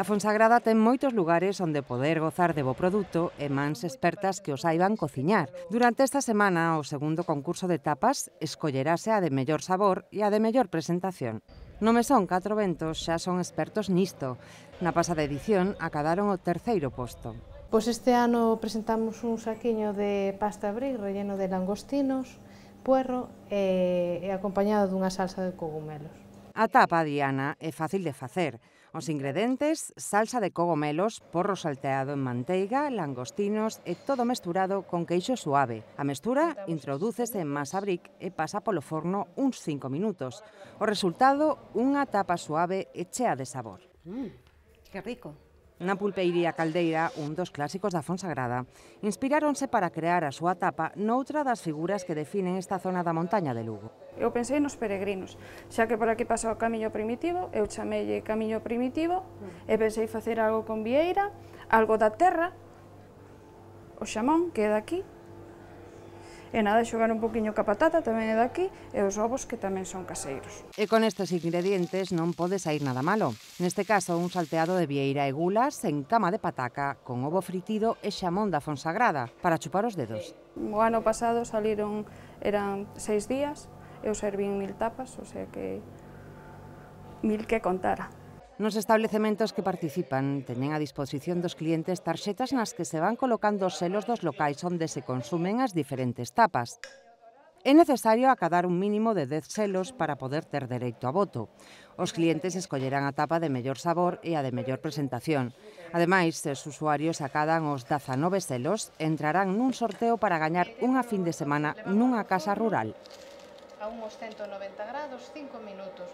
A Fonsagrada ten moitos lugares onde poder gozar de bo produto e mans expertas que os saiban cociñar. Durante esta semana, o segundo concurso de tapas escollerase a de mellor sabor e a de mellor presentación. No mesón Catro Ventos xa son expertos nisto. Na pasada edición acadaron o terceiro posto. Pois este ano presentamos un saquiño de pasta brick relleno de langostinos, puerro e, e acompañado dunha salsa de cogumelos. A tapa, Diana, é fácil de facer. Os ingredientes, salsa de cogomelos, porro salteado en manteiga, langostinos e todo mesturado con queixo suave. A mestura introdúcese en masa brick e pasa polo forno uns 5 minutos. O resultado, unha tapa suave e chea de sabor. Mm, que rico. Na pulpeiría Caldeira, un dos clásicos da Fonsagrada, inspiráronse para crear a súa tapa noutra das figuras que definen esta zona da montaña de Lugo. Eu pensei nos peregrinos, xa que por aquí pasa o camiño primitivo, eu chamelle camiño primitivo, e pensei facer algo con vieira, algo da terra, o xamón, que é daqui, E nada, xogar un poquinho ca patata, tamén é daqui, e os ovos que tamén son caseiros. E con estes ingredientes non pode sair nada malo. Neste caso, un salteado de vieira e gulas en cama de pataca, con ovo fritido e xamón da Fonsagrada, para chupar os dedos. O ano pasado saliron, eran seis días, eu servín mil tapas, o sea que mil que contara. Nos establecementos que participan teñen a disposición dos clientes tarxetas nas que se van colocando os selos dos locais onde se consumen as diferentes tapas. É necesario acadar un mínimo de 10 selos para poder ter dereito a voto. Os clientes escollerán a tapa de mellor sabor e a de mellor presentación. Ademais, se os usuarios acadan os 19 selos, entrarán nun sorteo para gañar unha fin de semana nunha casa rural. A unhos 190 grados, 5 minutos.